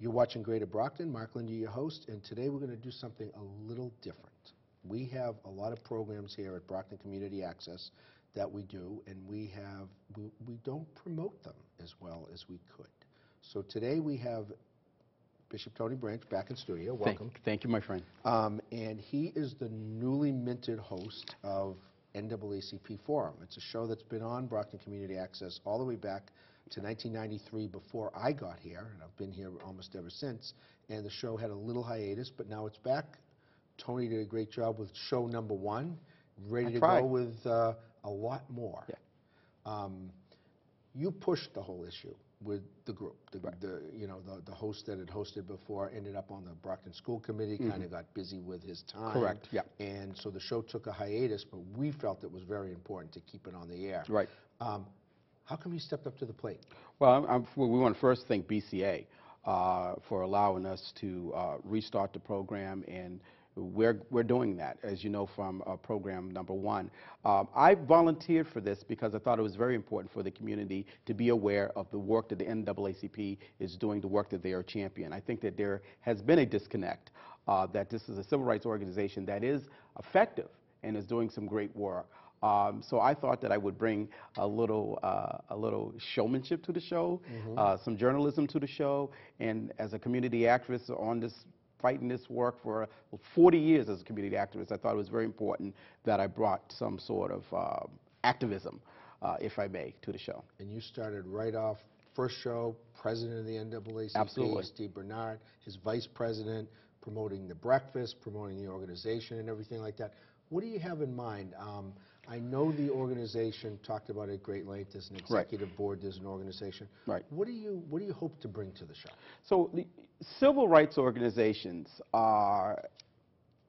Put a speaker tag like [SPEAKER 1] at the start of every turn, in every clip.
[SPEAKER 1] You're watching Greater Brockton. Mark Lindy, your host, and today we're going to do something a little different. We have a lot of programs here at Brockton Community Access that we do, and we have we, we don't promote them as well as we could. So today we have Bishop Tony Branch back in studio. Welcome. Thank, thank you, my friend. Um, and he is the newly minted host of NAACP Forum. It's a show that's been on Brockton Community Access all the way back to 1993 before I got here, and I've been here almost ever since. And the show had a little hiatus, but now it's back. Tony did a great job with show number one, ready I to tried. go with uh, a lot more. Yeah. Um, you pushed the whole issue with the group. The, right. the you know the, the host that had hosted before ended up on the Brockton School Committee, mm -hmm. kind of got busy with his time. Correct. Yeah. And so the show took a hiatus, but we felt it was very important to keep it on the air. Right. Um, how come you stepped up to the plate?
[SPEAKER 2] Well, I'm, I'm, we want to first thank BCA uh, for allowing us to uh, restart the program, and we're, we're doing that, as you know, from uh, program number one. Um, I volunteered for this because I thought it was very important for the community to be aware of the work that the NAACP is doing, the work that they are champion. I think that there has been a disconnect, uh, that this is a civil rights organization that is effective and is doing some great work. Um, so I thought that I would bring a little, uh, a little showmanship to the show, mm -hmm. uh, some journalism to the show, and as a community activist on this, fighting this work for 40 years as a community activist, I thought it was very important that I brought some sort of um, uh, activism, if I may,
[SPEAKER 1] to the show. And you started right off first show, president of the NAACP, Absolutely. Steve Bernard, his vice president, promoting the breakfast, promoting the organization and everything like that. What do you have in mind? Um, I know the organization talked about it at great length. There's an executive right. board. There's an organization. Right. What do you What do you hope to bring to the show? So, the
[SPEAKER 2] civil rights organizations are,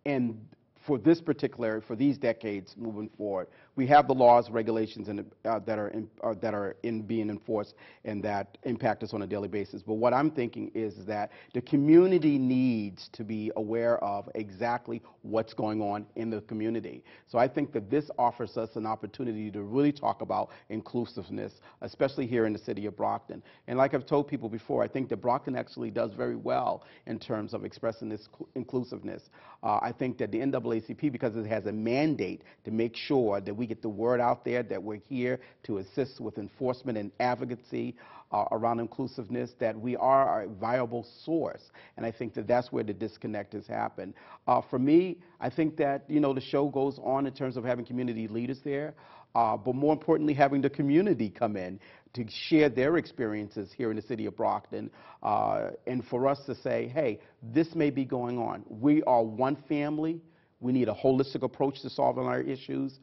[SPEAKER 2] and for this particular, for these decades moving forward. We have the laws, regulations in, uh, that, are in, uh, that are in being enforced and that impact us on a daily basis. But what I'm thinking is that the community needs to be aware of exactly what's going on in the community. So I think that this offers us an opportunity to really talk about inclusiveness, especially here in the city of Brockton. And like I've told people before, I think that Brockton actually does very well in terms of expressing this inclusiveness. Uh, I think that the NAA NAACP because it has a mandate to make sure that we get the word out there that we're here to assist with enforcement and advocacy uh, around inclusiveness, that we are a viable source. And I think that that's where the disconnect has happened. Uh, for me, I think that, you know, the show goes on in terms of having community leaders there, uh, but more importantly, having the community come in to share their experiences here in the city of Brockton uh, and for us to say, hey, this may be going on. We are one family. We need a holistic approach to solving our issues.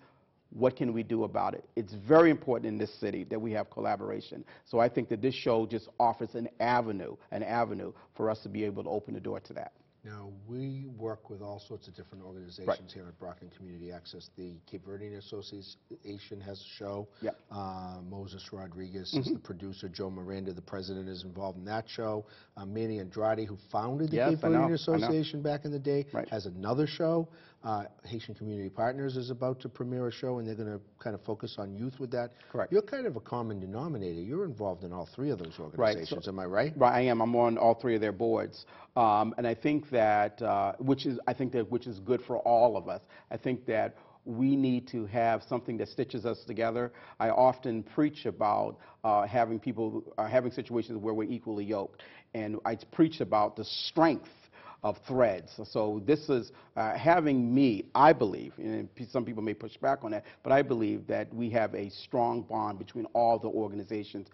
[SPEAKER 2] What can we do about it? It's very important in this city that we have collaboration. So I think that this show just offers an avenue, an avenue for us to be able to open the door to that.
[SPEAKER 1] Now, we work with all sorts of different organizations right. here at Brockton Community Access. The Cape Verdean Association has a show. Yep. Uh, Moses Rodriguez mm -hmm. is mm-hmm. the producer. Joe Miranda, the president, is involved in that show. Uh, Manny Andrade, who founded the Cape Verdean Association back in the day, right. has another show. Uh, Haitian Community Partners is about to premiere a show, and they're going to kind of focus on youth with that. Correct. You're kind of a common denominator. You're involved in all three of those organizations.
[SPEAKER 2] Right. So, am I right? Right, I am. I'm on all three of their boards, um, and I think that uh, which is I think that which is good for all of us. I think that we need to have something that stitches us together. I often preach about uh, having people uh, having situations where we're equally yoked, and I preach about the strength of threads. So this is uh, having me, I believe, and some people may push back on that, but I believe that we have a strong bond between all the organizations,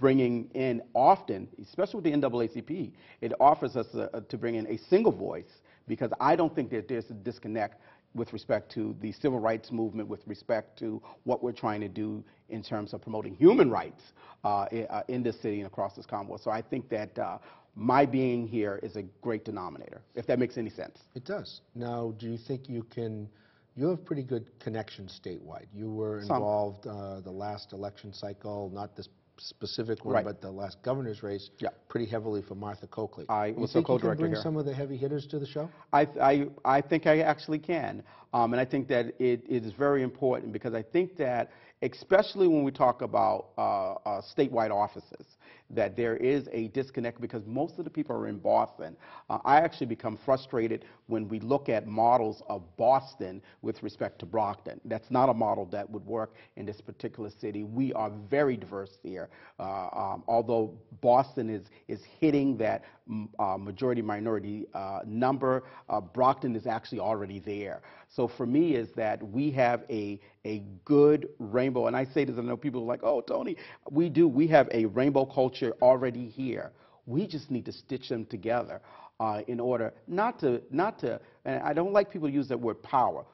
[SPEAKER 2] bringing in often, especially with the NAACP, it offers us a, a, to bring in a single voice because I don't think that there's a disconnect with respect to the civil rights movement, with respect to what we're trying to do in terms of promoting human rights uh, uh in this city and across this Commonwealth. So I think that uh, my being here is a great denominator, if that makes any sense.
[SPEAKER 1] It does. Now, do you think you can, you have pretty good connections statewide. You were involved uh, the last election cycle, not this specific one, right. but the last governor's race, pretty heavily for Martha Coakley. I you was think so you can bring some of the heavy hitters to the show? I, I, I think I actually can.
[SPEAKER 2] Um, and I think that it, it is very important because I think that, especially when we talk about uh, uh, statewide offices, that there is a disconnect because most of the people are in Boston. Uh, I actually become frustrated when we look at models of Boston with respect to Brockton. That's not a model that would work in this particular city. We are very diverse here. Uh, um, although Boston is, is hitting that mm, uh, majority minority uh, number, uh, Brockton is actually already there. So for me is that we have a a good rainbow. And I say this, I know people are like, oh, Tony, we do. We have a rainbow culture already here. We just need to stitch them together uh, in order not to, not to, and I don't like people to use that word power,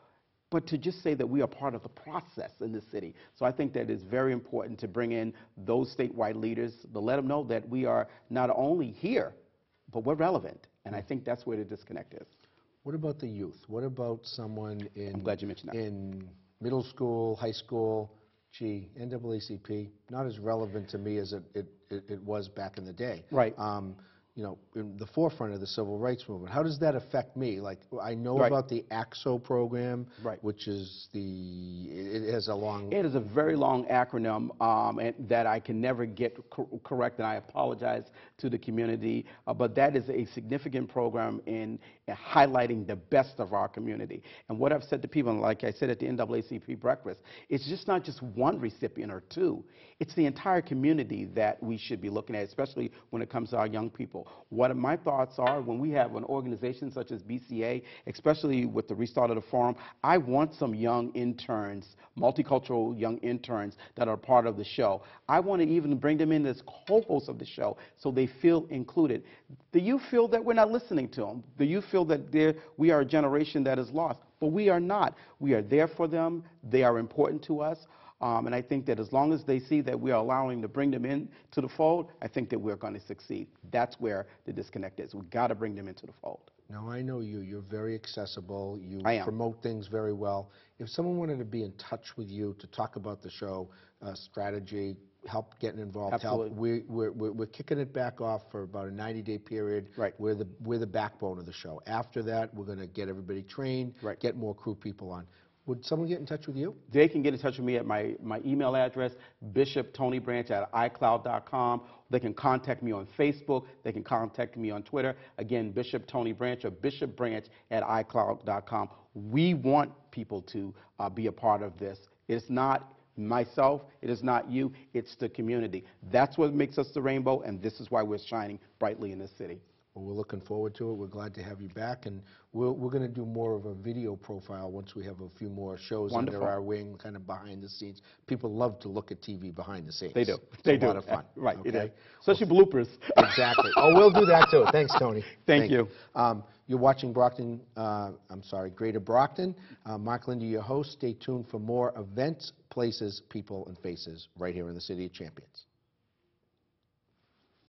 [SPEAKER 2] but to just say that we are part of the process in the city. So I think that is very important to bring in those statewide leaders to let them know that we are not only here, but we're relevant. And I think that's where the disconnect is.
[SPEAKER 1] What about the youth? What about someone in? I'm glad you mentioned that. In middle school, high school, gee, NAACP, not as relevant to me as it, it, it was back in the day. Right. Um, you know, in the forefront of the civil rights movement. How does that affect me? Like, I know right. about the AXO program, right. which is the, it has a long... It
[SPEAKER 2] is a very long acronym um, and that I can never get correct, and I apologize to the community, uh, but that is a significant program in, in, highlighting the best of our community. And what I've said to people, and like I said at the NAACP breakfast, it's just not just one recipient or two. It's the entire community that we should be looking at, especially when it comes to our young people what my thoughts are when we have an organization such as BCA, especially with the restart of the forum, I want some young interns, multicultural young interns that are part of the show. I want to even bring them in as co-hosts of the show so they feel included. Do you feel that we're not listening to them? Do you feel that we are a generation that is lost? But we are not. We are there for them. They are important to us. Um, and I think that as long as they see that we are allowing to bring them in to the fold, I think that we're going to succeed. That's where the disconnect is. We've got to bring them into the fold.
[SPEAKER 1] Now, I know you. You're very accessible. You promote things very well. If someone wanted to be in touch with you to talk about the show, uh, strategy, help getting involved, Absolutely. help, we're, we're, we're kicking it back off for about a 90-day period. Right. We're the, we're the backbone of the show. After that, we're going to get everybody trained, right. get more crew people on. Would someone get in touch with you? They can get in touch with me at my, my email address,
[SPEAKER 2] bishoptonybranch at icloud.com. They can contact me on Facebook. They can contact me on Twitter. Again, Bishop Tony Branch or Bishop Branch at icloud.com. We want people to uh, be a part of this. It's not myself, it is not you, it's the community. That's what makes us the rainbow, and this is why we're shining brightly in this city
[SPEAKER 1] we're looking forward to it. We're glad to have you back, and we're, we're going to do more of a video profile once we have a few more shows Wonderful. under our wing, kind of behind the scenes. People love to look at TV behind the scenes. They do. It's they a do. lot of fun. right. Okay? Especially well, bloopers. Exactly. oh, we'll do that too. Thanks, Tony. Thank, Thank you. you. Um, you're watching Brockton, uh, I'm sorry, Greater Brockton. Uh, Mark Lindy, your host. Stay tuned for more events, places, people, and faces right here in the City of Champions.